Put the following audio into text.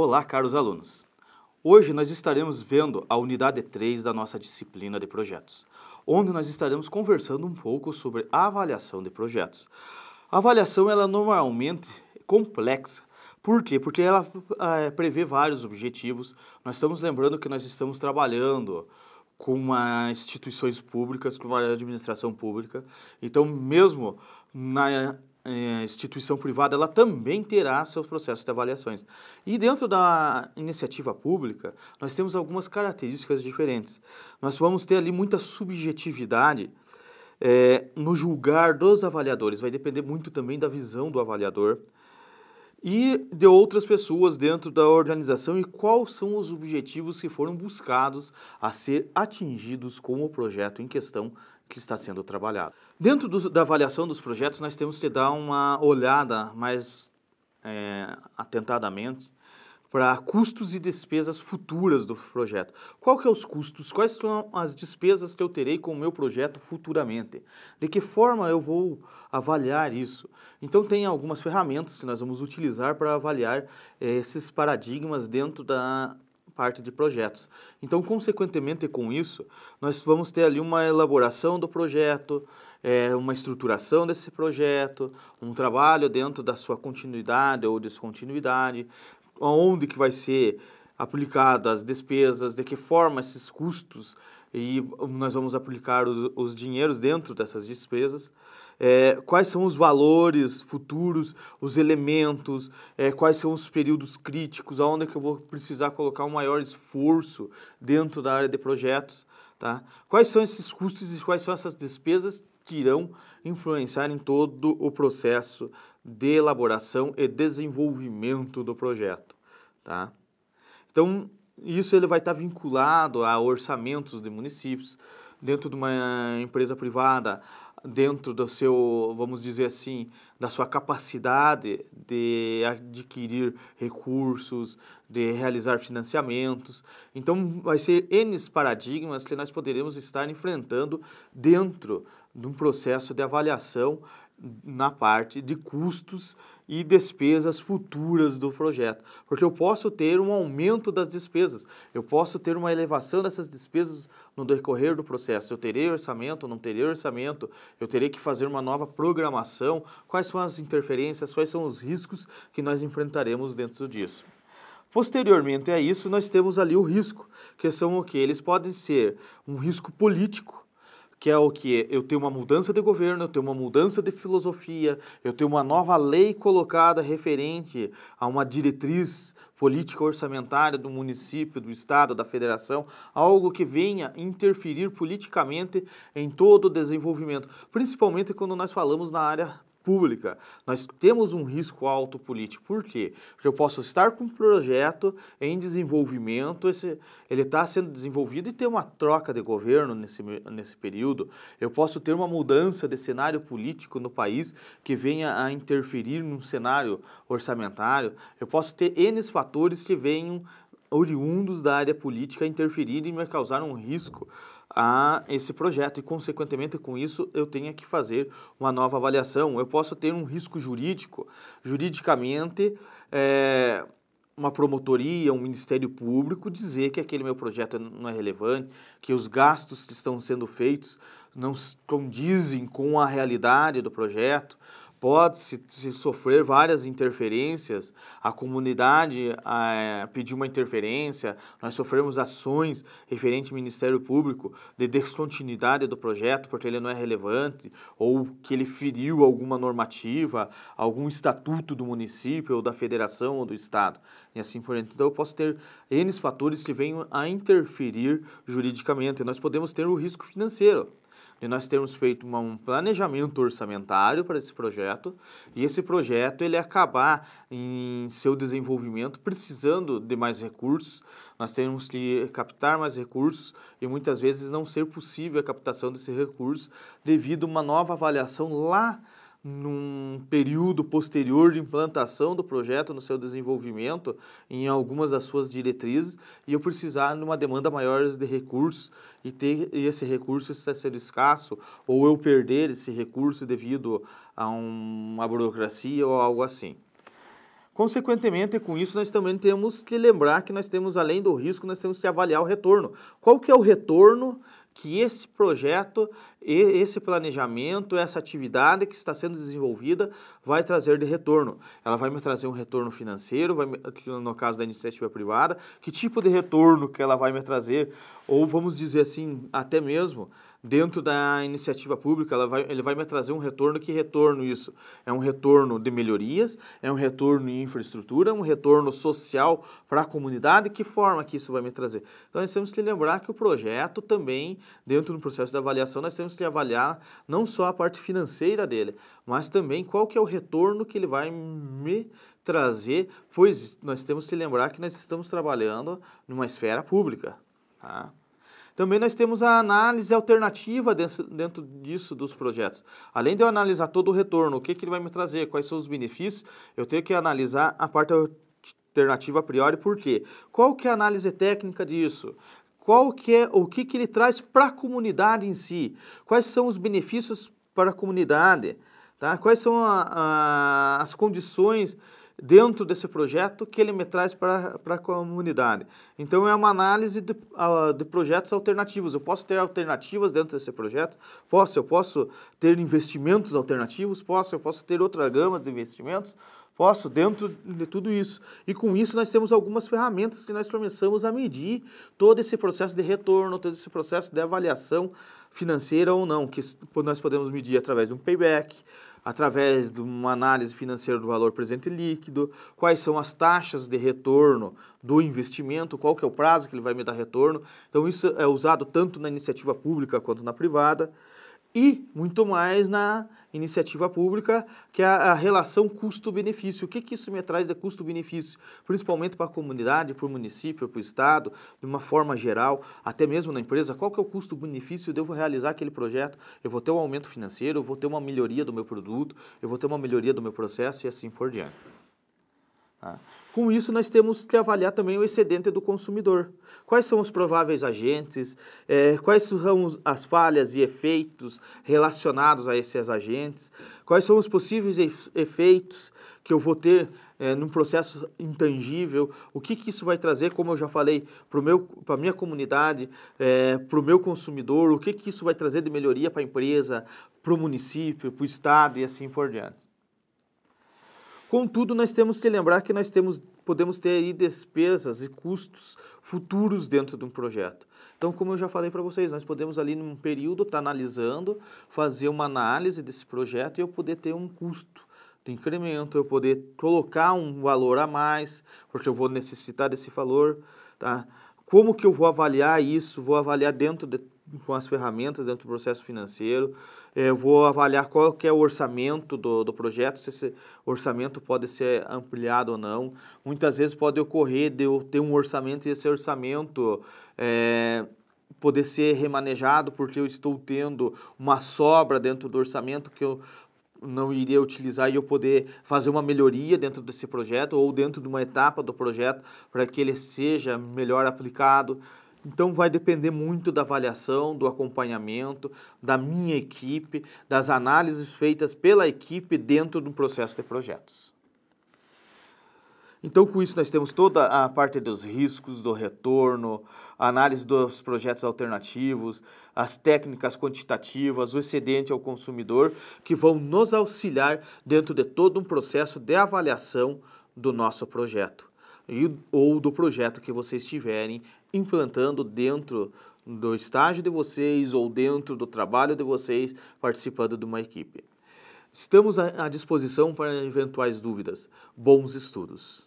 Olá, caros alunos! Hoje nós estaremos vendo a unidade 3 da nossa disciplina de projetos, onde nós estaremos conversando um pouco sobre a avaliação de projetos. A avaliação ela normalmente é complexa, por quê? Porque ela é, prevê vários objetivos. Nós estamos lembrando que nós estamos trabalhando com uma, ah, instituições públicas, com uma administração pública. Então, mesmo na eh, instituição privada ela também terá seus processos de avaliações. E dentro da iniciativa pública, nós temos algumas características diferentes. Nós vamos ter ali muita subjetividade eh, no julgar dos avaliadores, vai depender muito também da visão do avaliador e de outras pessoas dentro da organização e quais são os objetivos que foram buscados a ser atingidos com o projeto em questão que está sendo trabalhado. Dentro do, da avaliação dos projetos, nós temos que dar uma olhada mais é, atentadamente para custos e despesas futuras do projeto. Qual que é os custos? Quais são as despesas que eu terei com o meu projeto futuramente? De que forma eu vou avaliar isso? Então tem algumas ferramentas que nós vamos utilizar para avaliar é, esses paradigmas dentro da parte de projetos. Então, consequentemente com isso, nós vamos ter ali uma elaboração do projeto, é, uma estruturação desse projeto, um trabalho dentro da sua continuidade ou descontinuidade, onde que vai ser aplicado as despesas, de que forma esses custos e nós vamos aplicar os, os dinheiros dentro dessas despesas é, quais são os valores futuros, os elementos, é, quais são os períodos críticos, aonde é que eu vou precisar colocar um maior esforço dentro da área de projetos, tá? Quais são esses custos e quais são essas despesas que irão influenciar em todo o processo de elaboração e desenvolvimento do projeto, tá? Então, isso ele vai estar vinculado a orçamentos de municípios, dentro de uma empresa privada, dentro do seu, vamos dizer assim, da sua capacidade de adquirir recursos, de realizar financiamentos. Então, vai ser N paradigmas que nós poderemos estar enfrentando dentro de um processo de avaliação na parte de custos e despesas futuras do projeto, porque eu posso ter um aumento das despesas, eu posso ter uma elevação dessas despesas no decorrer do processo. Eu terei orçamento, não terei orçamento, eu terei que fazer uma nova programação. Quais são as interferências, quais são os riscos que nós enfrentaremos dentro disso? Posteriormente a isso, nós temos ali o risco, que são o que? Eles podem ser um risco político, que é o que eu tenho uma mudança de governo, eu tenho uma mudança de filosofia, eu tenho uma nova lei colocada referente a uma diretriz política orçamentária do município, do estado, da federação, algo que venha interferir politicamente em todo o desenvolvimento, principalmente quando nós falamos na área pública. Nós temos um risco alto político. Por quê? Porque eu posso estar com um projeto em desenvolvimento, esse, ele está sendo desenvolvido e ter uma troca de governo nesse, nesse período. Eu posso ter uma mudança de cenário político no país que venha a interferir num cenário orçamentário. Eu posso ter N fatores que venham oriundos da área política interferir e me causar um risco a esse projeto e, consequentemente, com isso, eu tenha que fazer uma nova avaliação. Eu posso ter um risco jurídico. Juridicamente, é, uma promotoria, um Ministério Público dizer que aquele meu projeto é, não é relevante, que os gastos que estão sendo feitos não condizem com a realidade do projeto, Pode-se sofrer várias interferências, a comunidade é, pediu uma interferência, nós sofremos ações referente ao Ministério Público de descontinuidade do projeto porque ele não é relevante, ou que ele feriu alguma normativa, algum estatuto do município, ou da federação, ou do estado, e assim por diante. Então eu posso ter N fatores que venham a interferir juridicamente, nós podemos ter o risco financeiro de nós termos feito uma, um planejamento orçamentário para esse projeto e esse projeto ele é acabar em seu desenvolvimento precisando de mais recursos, nós temos que captar mais recursos e muitas vezes não ser possível a captação desse recurso devido a uma nova avaliação lá num período posterior de implantação do projeto no seu desenvolvimento, em algumas das suas diretrizes, e eu precisar de uma demanda maior de recursos e ter e esse recurso ser escasso, ou eu perder esse recurso devido a um, uma burocracia ou algo assim. Consequentemente, com isso, nós também temos que lembrar que nós temos, além do risco, nós temos que avaliar o retorno. Qual que é o retorno que esse projeto, esse planejamento, essa atividade que está sendo desenvolvida vai trazer de retorno. Ela vai me trazer um retorno financeiro, vai me, no caso da iniciativa privada, que tipo de retorno que ela vai me trazer, ou vamos dizer assim, até mesmo dentro da iniciativa pública, vai, ele vai me trazer um retorno. Que retorno isso? É um retorno de melhorias, é um retorno em infraestrutura, um retorno social para a comunidade. Que forma que isso vai me trazer? Então, nós temos que lembrar que o projeto também, dentro do processo de avaliação, nós temos que avaliar não só a parte financeira dele, mas também qual que é o retorno que ele vai me trazer, pois nós temos que lembrar que nós estamos trabalhando numa esfera pública. Tá? Também nós temos a análise alternativa dentro disso dos projetos. Além de eu analisar todo o retorno, o que, que ele vai me trazer, quais são os benefícios, eu tenho que analisar a parte alternativa a priori, por quê? Qual que é a análise técnica disso? Qual que é, o que, que ele traz para a comunidade em si? Quais são os benefícios para a comunidade? Tá? Quais são a, a, as condições dentro desse projeto que ele me traz para a comunidade. Então, é uma análise de, de projetos alternativos. Eu posso ter alternativas dentro desse projeto? Posso. Eu posso ter investimentos alternativos? Posso. Eu posso ter outra gama de investimentos? Posso, dentro de tudo isso. E com isso nós temos algumas ferramentas que nós começamos a medir todo esse processo de retorno, todo esse processo de avaliação financeira ou não, que nós podemos medir através de um payback, através de uma análise financeira do valor presente líquido, quais são as taxas de retorno do investimento, qual que é o prazo que ele vai me dar retorno. Então isso é usado tanto na iniciativa pública quanto na privada e muito mais na iniciativa pública, que é a relação custo-benefício. O que, que isso me traz de custo-benefício? Principalmente para a comunidade, para o município, para o Estado, de uma forma geral, até mesmo na empresa. Qual que é o custo-benefício de eu realizar aquele projeto? Eu vou ter um aumento financeiro, eu vou ter uma melhoria do meu produto, eu vou ter uma melhoria do meu processo e assim por diante. Tá? Com isso, nós temos que avaliar também o excedente do consumidor. Quais são os prováveis agentes, é, quais são as falhas e efeitos relacionados a esses agentes, quais são os possíveis efeitos que eu vou ter é, num processo intangível, o que, que isso vai trazer, como eu já falei, para a minha comunidade, é, para o meu consumidor, o que, que isso vai trazer de melhoria para a empresa, para o município, para o estado e assim por diante. Contudo, nós temos que lembrar que nós temos, podemos ter aí despesas e custos futuros dentro de um projeto. Então, como eu já falei para vocês, nós podemos ali num período estar tá analisando, fazer uma análise desse projeto e eu poder ter um custo de incremento, eu poder colocar um valor a mais, porque eu vou necessitar desse valor, tá? Como que eu vou avaliar isso? Vou avaliar dentro de, com as ferramentas, dentro do processo financeiro, é, eu vou avaliar qual que é o orçamento do, do projeto, se esse orçamento pode ser ampliado ou não. Muitas vezes pode ocorrer de eu ter um orçamento e esse orçamento é, poder ser remanejado porque eu estou tendo uma sobra dentro do orçamento que eu não iria utilizar e eu poder fazer uma melhoria dentro desse projeto ou dentro de uma etapa do projeto para que ele seja melhor aplicado. Então vai depender muito da avaliação, do acompanhamento, da minha equipe, das análises feitas pela equipe dentro do processo de projetos. Então, com isso, nós temos toda a parte dos riscos, do retorno, análise dos projetos alternativos, as técnicas quantitativas, o excedente ao consumidor, que vão nos auxiliar dentro de todo um processo de avaliação do nosso projeto e, ou do projeto que vocês tiverem implantando dentro do estágio de vocês ou dentro do trabalho de vocês, participando de uma equipe. Estamos à disposição para eventuais dúvidas. Bons estudos!